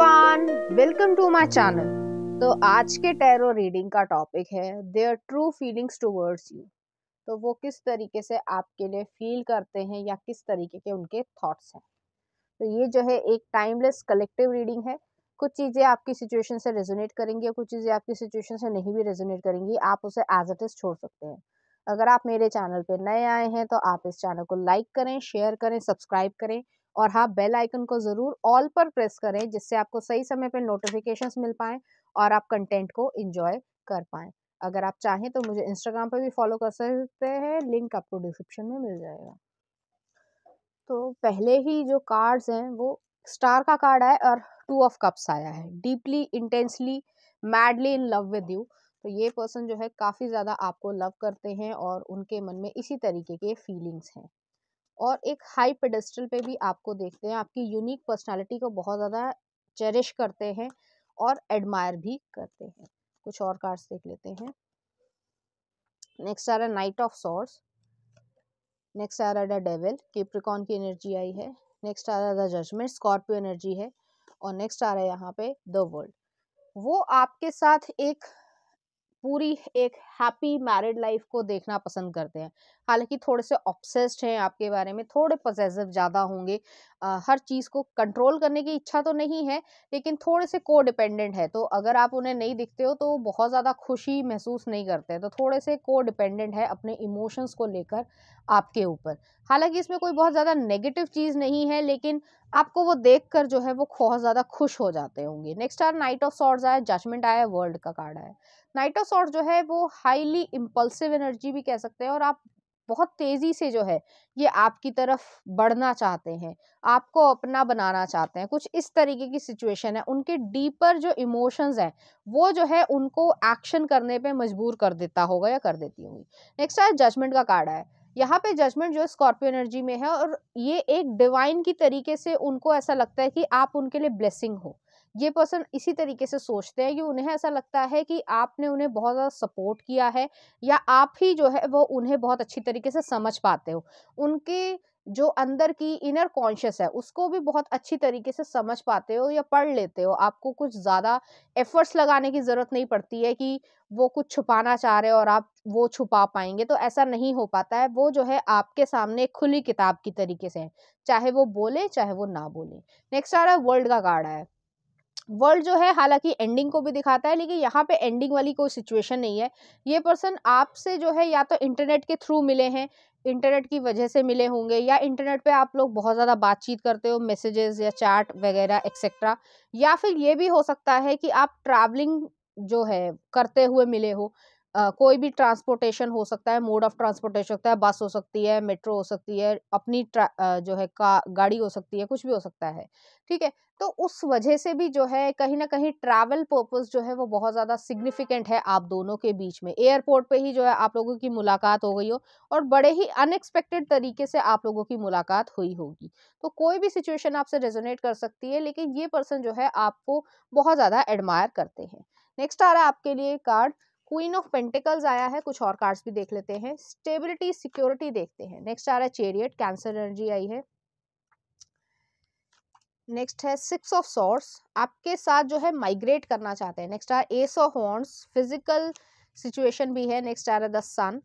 everyone welcome to my channel तो आज के टैरो रीडिंग का टॉपिक है their true feelings towards you तो वो किस तरीके से आपके लिए फील करते हैं या किस तरीके के उनके थॉट्स हैं तो ये जो है एक टाइमलेस कलेक्टिव रीडिंग है कुछ चीज़ें आपकी सिचुएशन से रेजोनेट करेंगी और कुछ चीज़ें आपकी सिचुएशन से नहीं भी रेजोनेट करेंगी आप उसे एज इट इज़ छोड़ सकते हैं अगर आप मेरे चैनल पर नए आए हैं तो आप इस चैनल को लाइक करें शेयर करें सब्सक्राइब करें और हाँ बेल आइकन को ज़रूर ऑल पर प्रेस करें जिससे आपको सही समय पर नोटिफिकेशंस मिल पाएँ और आप कंटेंट को इंजॉय कर पाएँ अगर आप चाहें तो मुझे इंस्टाग्राम पर भी फॉलो कर सकते हैं लिंक आपको डिस्क्रिप्शन में मिल जाएगा तो पहले ही जो कार्ड्स हैं वो स्टार का कार्ड आया और टू ऑफ कप्स आया है deeply intensely madly in love with you तो ये पर्सन जो है काफ़ी ज़्यादा आपको लव करते हैं और उनके मन में इसी तरीके के फीलिंग्स हैं और एक हाई पेडेस्टल पे भी आपको देखते हैं आपकी यूनिक पर्सनालिटी को बहुत ज़्यादा चेरिश करते हैं और एडमायर भी करते हैं कुछ और कार्ड्स देख लेते हैं नेक्स्ट आ रहा नाइट ऑफ सॉर्स नेक्स्ट आ रहा है डेविल केप्रिकॉन की एनर्जी आई है नेक्स्ट आ रहा है द जजमेंट स्कॉर्पियो एनर्जी है और नेक्स्ट आ रहा है यहाँ पे द वर्ल्ड वो आपके साथ एक पूरी एक हैप्पी मैरिड लाइफ को देखना पसंद करते हैं हालांकि थोड़े से ऑब्सेस्ड हैं आपके बारे में थोड़े पोजेसिव ज़्यादा होंगे आ, हर चीज़ को कंट्रोल करने की इच्छा तो नहीं है लेकिन थोड़े से को डिपेंडेंट है तो अगर आप उन्हें नहीं दिखते हो तो बहुत ज़्यादा खुशी महसूस नहीं करते हैं तो थोड़े से को डिपेंडेंट है अपने इमोशंस को लेकर आपके ऊपर हालांकि इसमें कोई बहुत ज़्यादा नेगेटिव चीज़ नहीं है लेकिन आपको वो देख कर जो है वो बहुत ज़्यादा खुश हो जाते होंगे next are knight of swords आया जजमेंट आया वर्ल्ड का कार्ड आया नाइट्रोसॉर्ट जो है वो हाईली इम्पल्सिव एनर्जी भी कह सकते हैं और आप बहुत तेज़ी से जो है ये आपकी तरफ बढ़ना चाहते हैं आपको अपना बनाना चाहते हैं कुछ इस तरीके की सिचुएशन है उनके डीपर जो इमोशंस हैं वो जो है उनको एक्शन करने पे मजबूर कर देता होगा या कर देती होगी नेक्स्ट है जजमेंट का कार्ड है यहाँ पे जजमेंट जो है स्कॉर्पियो एनर्जी में है और ये एक डिवाइन की तरीके से उनको ऐसा लगता है कि आप उनके लिए ब्लेसिंग हो ये पर्सन इसी तरीके से सोचते हैं कि उन्हें ऐसा लगता है कि आपने उन्हें बहुत ज़्यादा सपोर्ट किया है या आप ही जो है वो उन्हें बहुत अच्छी तरीके से समझ पाते हो उनके जो अंदर की इनर कॉन्शियस है उसको भी बहुत अच्छी तरीके से समझ पाते हो या पढ़ लेते हो आपको कुछ ज़्यादा एफर्ट्स लगाने की ज़रूरत नहीं पड़ती है कि वो कुछ छुपाना चाह रहे हो और आप वो छुपा पाएंगे तो ऐसा नहीं हो पाता है वो जो है आपके सामने खुली किताब की तरीके से है चाहे वो बोले चाहे वो ना बोले नेक्स्ट आ रहा है वर्ल्ड का कार्ड है वर्ल्ड जो है हालांकि एंडिंग को भी दिखाता है लेकिन यहाँ पे एंडिंग वाली कोई सिचुएशन नहीं है ये पर्सन आपसे जो है या तो इंटरनेट के थ्रू मिले हैं इंटरनेट की वजह से मिले होंगे या इंटरनेट पे आप लोग बहुत ज़्यादा बातचीत करते हो मैसेजेस या चैट वगैरह एक्सेट्रा या फिर ये भी हो सकता है कि आप ट्रैवलिंग जो है करते हुए मिले हो कोई भी ट्रांसपोर्टेशन हो सकता है मोड ऑफ ट्रांसपोर्टेशन होता है बस हो सकती है मेट्रो हो सकती है अपनी जो है का गाड़ी हो सकती है कुछ भी हो सकता है ठीक है तो उस वजह से भी जो है कहीं ना कहीं ट्रैवल पर्पस जो है वो बहुत ज़्यादा सिग्निफिकेंट है आप दोनों के बीच में एयरपोर्ट पे ही जो है आप लोगों की मुलाकात हो गई हो और बड़े ही अनएक्सपेक्टेड तरीके से आप लोगों की मुलाकात हुई होगी तो कोई भी सिचुएशन आपसे रेजोनेट कर सकती है लेकिन ये पर्सन जो है आपको बहुत ज़्यादा एडमायर करते हैं नेक्स्ट आ रहा है आपके लिए कार्ड क्वीन ऑफ पेंटिकल्स आया है कुछ और कार्ड्स भी देख लेते हैं स्टेबिलिटी सिक्योरिटी देखते हैं नेक्स्ट आ रहा है चेरियट कैंसर एनर्जी आई है नेक्स्ट है सिक्स ऑफ सोर्स आपके साथ जो है माइग्रेट करना चाहते हैं नेक्स्ट आ रहा है ace of horns physical situation भी है नेक्स्ट आ रहा है द सन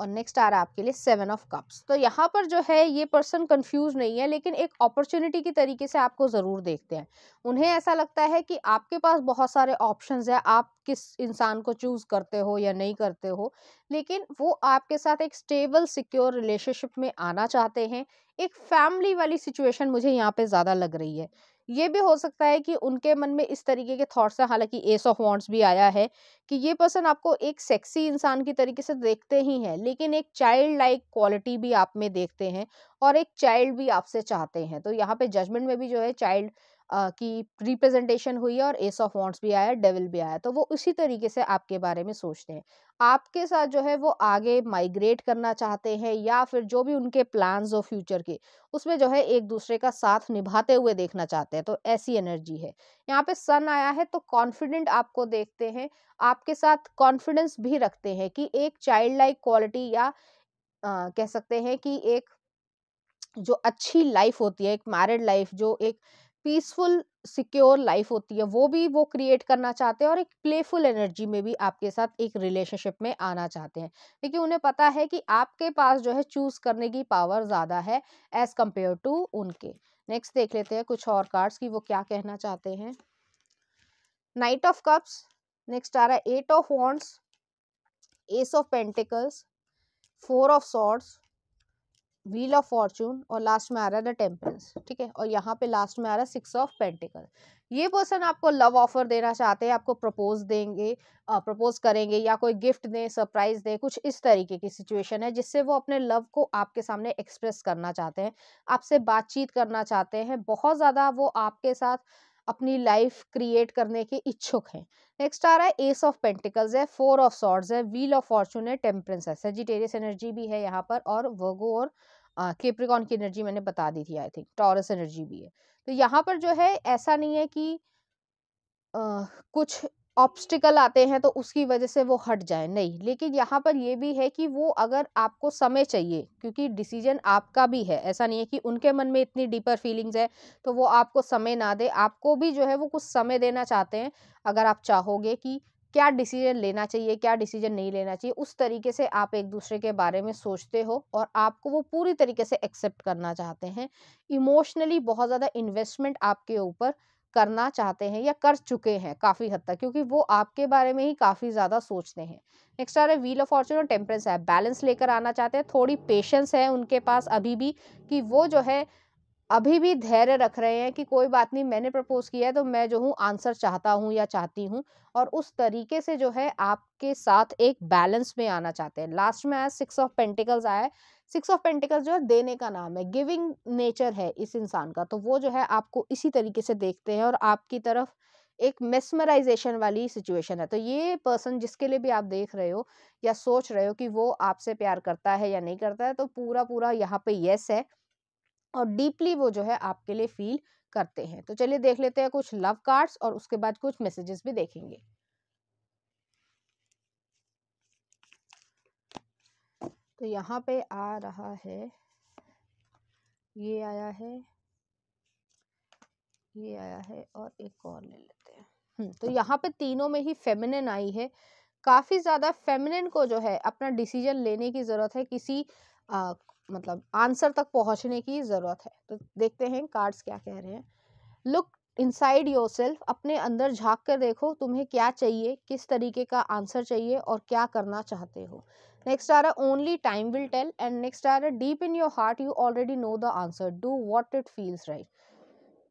और नेक्स्ट आ रहा है आपके लिए सेवन ऑफ कप्स तो यहाँ पर जो है ये पर्सन कंफ्यूज नहीं है लेकिन एक अपॉर्चुनिटी की तरीके से आपको ज़रूर देखते हैं उन्हें ऐसा लगता है कि आपके पास बहुत सारे ऑप्शंस हैं आप किस इंसान को चूज़ करते हो या नहीं करते हो लेकिन वो आपके साथ एक स्टेबल सिक्योर रिलेशनशिप में आना चाहते हैं एक फैमिली वाली सिचुएशन मुझे यहाँ पे ज़्यादा लग रही है ये भी हो सकता है कि उनके मन में इस तरीके के थॉट्स हैं हालांकि एस ऑफ वॉन्ट्स भी आया है कि ये पर्सन आपको एक सेक्सी इंसान की तरीके से देखते ही हैं लेकिन एक चाइल्ड लाइक क्वालिटी भी आप में देखते हैं और एक चाइल्ड भी आपसे चाहते हैं तो यहाँ पे जजमेंट में भी जो है चाइल्ड की रिप्रेजेंटेशन हुई है और एस ऑफ वॉन्ट्स भी आया डेविल भी आया तो वो उसी तरीके से आपके बारे में सोचते हैं आपके साथ जो है वो आगे माइग्रेट करना चाहते हैं या फिर जो भी उनके प्लान्स हो फ्यूचर के उसमें जो है एक दूसरे का साथ निभाते हुए देखना चाहते हैं तो ऐसी एनर्जी है यहाँ पे सन आया है तो कॉन्फिडेंट आपको देखते हैं आपके साथ कॉन्फिडेंस भी रखते हैं कि एक चाइल्ड लाइक क्वालिटी या आ, कह सकते हैं कि एक जो अच्छी लाइफ होती है एक मैरिड लाइफ जो एक पीसफुल सिक्योर लाइफ होती है वो भी वो क्रिएट करना चाहते हैं और एक प्लेफुल एनर्जी में भी आपके साथ एक रिलेशनशिप में आना चाहते हैं क्योंकि उन्हें पता है कि आपके पास जो है चूज करने की पावर ज़्यादा है एज़ कम्पेयर टू उनके नेक्स्ट देख लेते हैं कुछ और कार्ड्स की वो क्या कहना चाहते हैं नाइट ऑफ कप्स नेक्स्ट आ रहा है eight of wands ace of pentacles four of swords wheel of fortune और लास्ट में आ रहा है द टेम्परेंस ठीक है और यहाँ पे लास्ट में आ रहा है सिक्स ऑफ पेंटिकल ये पर्सन आपको लव ऑफर देना चाहते हैं आपको प्रपोज देंगे प्रपोज करेंगे या कोई गिफ्ट दें सरप्राइज दें कुछ इस तरीके की सिचुएशन है जिससे वो अपने लव को आपके सामने एक्सप्रेस करना चाहते हैं आपसे बातचीत करना चाहते हैं बहुत ज़्यादा वो आपके साथ अपनी लाइफ क्रिएट करने के इच्छुक हैं नेक्स्ट आ रहा है एस ऑफ पेंटिकल्स है फोर ऑफ सॉर्ड्स है व्हील ऑफ फॉर्चून है टेम्परेंस है सेजिटेरियस एनर्जी भी है यहाँ पर और वर्गो और केप्रिकॉन की एनर्जी मैंने बता दी थी आई थिंक टॉरस एनर्जी भी है तो यहाँ पर जो है ऐसा नहीं है कि आ, कुछ ऑब्स्टिकल आते हैं तो उसकी वजह से वो हट जाए नहीं लेकिन यहाँ पर ये भी है कि वो अगर आपको समय चाहिए क्योंकि डिसीजन आपका भी है ऐसा नहीं है कि उनके मन में इतनी डीपर फीलिंग्स है तो वो आपको समय ना दे आपको भी जो है वो कुछ समय देना चाहते हैं अगर आप चाहोगे कि क्या डिसीजन लेना चाहिए क्या डिसीजन नहीं लेना चाहिए उस तरीके से आप एक दूसरे के बारे में सोचते हो और आपको वो पूरी तरीके से एक्सेप्ट करना चाहते हैं इमोशनली बहुत ज़्यादा इन्वेस्टमेंट आपके ऊपर करना चाहते हैं या कर चुके हैं काफ़ी हद तक क्योंकि वो आपके बारे में ही काफ़ी ज़्यादा सोचते हैं नेक्स्ट आ रहा है व्हील ऑफ फॉर्चून और टेम्परेंस है बैलेंस लेकर आना चाहते हैं थोड़ी पेशेंस है उनके पास अभी भी कि वो जो है अभी भी धैर्य रख रहे हैं कि कोई बात नहीं मैंने प्रपोज किया है तो मैं जो हूँ आंसर चाहता हूँ या चाहती हूँ और उस तरीके से जो है आपके साथ एक बैलेंस में आना चाहते हैं लास्ट में आया सिक्स ऑफ पेंटिकल्स आया है सिक्स ऑफ पेंटिकल्स जो है देने का नाम है गिविंग नेचर है इस इंसान का तो वो जो है आपको इसी तरीके से देखते हैं और आपकी तरफ एक मेस्मराइजेशन वाली सिचुएशन है तो ये पर्सन जिसके लिए भी आप देख रहे हो या सोच रहे हो कि वो आपसे प्यार करता है या नहीं करता है तो पूरा पूरा यहाँ पे यस है और डीपली वो जो है आपके लिए फील करते हैं तो चलिए देख लेते हैं कुछ लव कार्ड्स और उसके बाद कुछ मैसेजेस भी देखेंगे तो यहाँ पे आ रहा है ये आया है ये आया है और एक और ले लेते हैं हम्म, तो यहाँ पे तीनों में ही फेमिनिन आई है काफ़ी ज़्यादा फेमिनिन को जो है अपना डिसीजन लेने की ज़रूरत है किसी आ, मतलब आंसर तक पहुंचने की ज़रूरत है तो देखते हैं कार्ड्स क्या कह रहे हैं लुक इनसाइड योरसेल्फ अपने अंदर झांक कर देखो तुम्हें क्या चाहिए किस तरीके का आंसर चाहिए और क्या करना चाहते हो नेक्स्ट आ रहा है only time will tell and next आ रहा है deep in your heart you already know the answer do what it feels right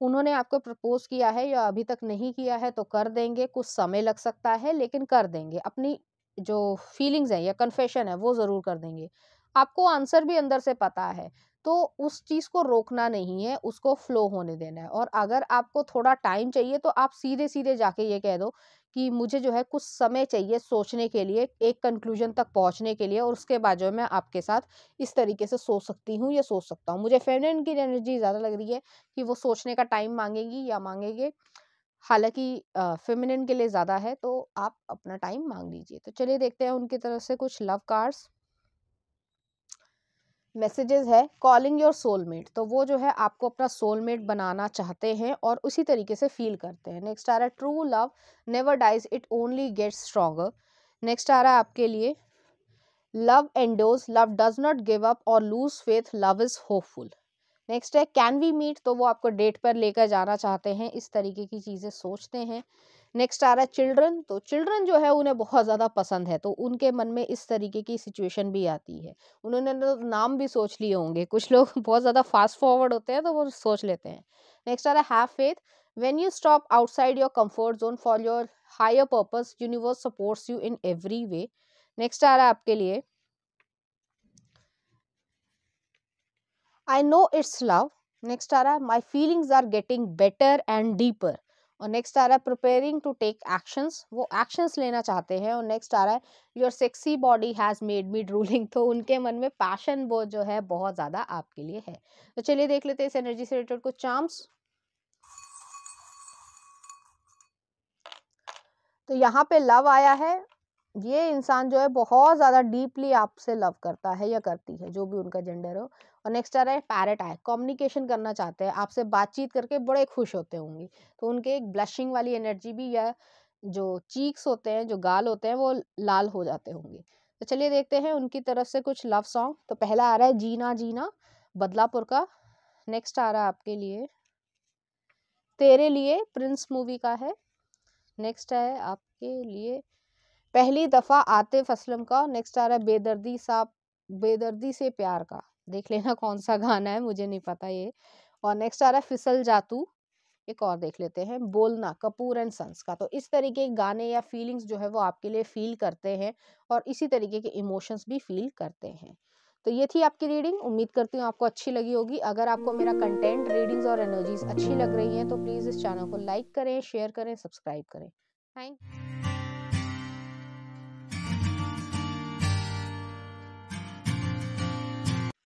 उन्होंने आपको प्रपोज किया है या अभी तक नहीं किया है तो कर देंगे कुछ समय लग सकता है लेकिन कर देंगे अपनी जो फीलिंग्स हैं या कन्फेशन है वो ज़रूर कर देंगे आपको आंसर भी अंदर से पता है तो उस चीज़ को रोकना नहीं है उसको फ्लो होने देना है और अगर आपको थोड़ा टाइम चाहिए तो आप सीधे सीधे जाके ये कह दो कि मुझे जो है कुछ समय चाहिए सोचने के लिए एक कंक्लूजन तक पहुंचने के लिए और उसके बाद जो मैं आपके साथ इस तरीके से सोच सकती हूँ या सोच सकता हूँ मुझे फेमिनिन की एनर्जी ज़्यादा लग रही है कि वो सोचने का टाइम मांगेगी या मांगेंगे हालांकि फेमिनिन के लिए ज़्यादा है तो आप अपना टाइम मांग लीजिए तो चलिए देखते हैं उनकी तरफ से कुछ लव कार्ड्स मैसेजेस है कॉलिंग योर सोलमेट तो वो जो है आपको अपना सोलमेट बनाना चाहते हैं और उसी तरीके से फील करते हैं नेक्स्ट आ रहा है true love never dies it only gets stronger next आ रहा है आपके लिए love endures love does not give up और lose faith love is hopeful next है कैन वी मीट तो वो आपको डेट पर लेकर जाना चाहते हैं इस तरीके की चीज़ें सोचते हैं नेक्स्ट आ रहा है चिल्ड्रन तो चिल्ड्रन जो है उन्हें बहुत ज़्यादा पसंद है तो उनके मन में इस तरीके की सिचुएशन भी आती है उन्होंने नाम भी सोच लिए होंगे कुछ लोग बहुत ज़्यादा फास्ट फॉरवर्ड होते हैं तो वो सोच लेते हैं नेक्स्ट आ रहा है have faith when you stop outside your comfort zone for your higher purpose universe supports you in every way next आ रहा है आपके लिए I know it's love next आ रहा है my feelings are getting better and deeper और next आ रहा है प्रिपेयरिंग टू टेक एक्शंस वो एक्शंस लेना चाहते हैं और नेक्स्ट आ रहा है your sexy body has made me drooling तो उनके मन में पैशन वो जो है बहुत ज़्यादा आपके लिए है तो चलिए देख लेते हैं इस एनर्जी से रिलेटेड कुछ चार्म्स तो यहाँ पे लव आया है ये इंसान जो है बहुत ज़्यादा डीपली आपसे लव करता है या करती है जो भी उनका जेंडर हो और नेक्स्ट आ रहा है पैरेट आए कम्युनिकेशन करना चाहते हैं आपसे बातचीत करके बड़े खुश होते होंगे तो उनके एक ब्लशिंग वाली एनर्जी भी या जो चीक्स होते हैं जो गाल होते हैं वो लाल हो जाते होंगे तो चलिए देखते हैं उनकी तरफ से कुछ लव सॉन्ग तो पहला आ रहा है जीना जीना बदलापुर का नेक्स्ट आ रहा है आपके लिए तेरे लिए प्रिंस मूवी का है नेक्स्ट है आपके लिए पहली दफ़ा आतिफ असलम का नेक्स्ट आ रहा है बेदर्दी साहब बेदर्दी से प्यार का देख लेना कौन सा गाना है मुझे नहीं पता ये और नेक्स्ट आ रहा है फिसल जातू एक और देख लेते हैं बोलना कपूर एंड सन्स का तो इस तरीके के गाने या फीलिंग्स जो है वो आपके लिए फील करते हैं और इसी तरीके के इमोशंस भी फील करते हैं तो ये थी आपकी रीडिंग उम्मीद करती हूँ आपको अच्छी लगी होगी अगर आपको मेरा कंटेंट रीडिंग्स और एनर्जीज अच्छी लग रही हैं तो प्लीज़ इस चैनल को लाइक करें शेयर करें सब्सक्राइब करें थैंक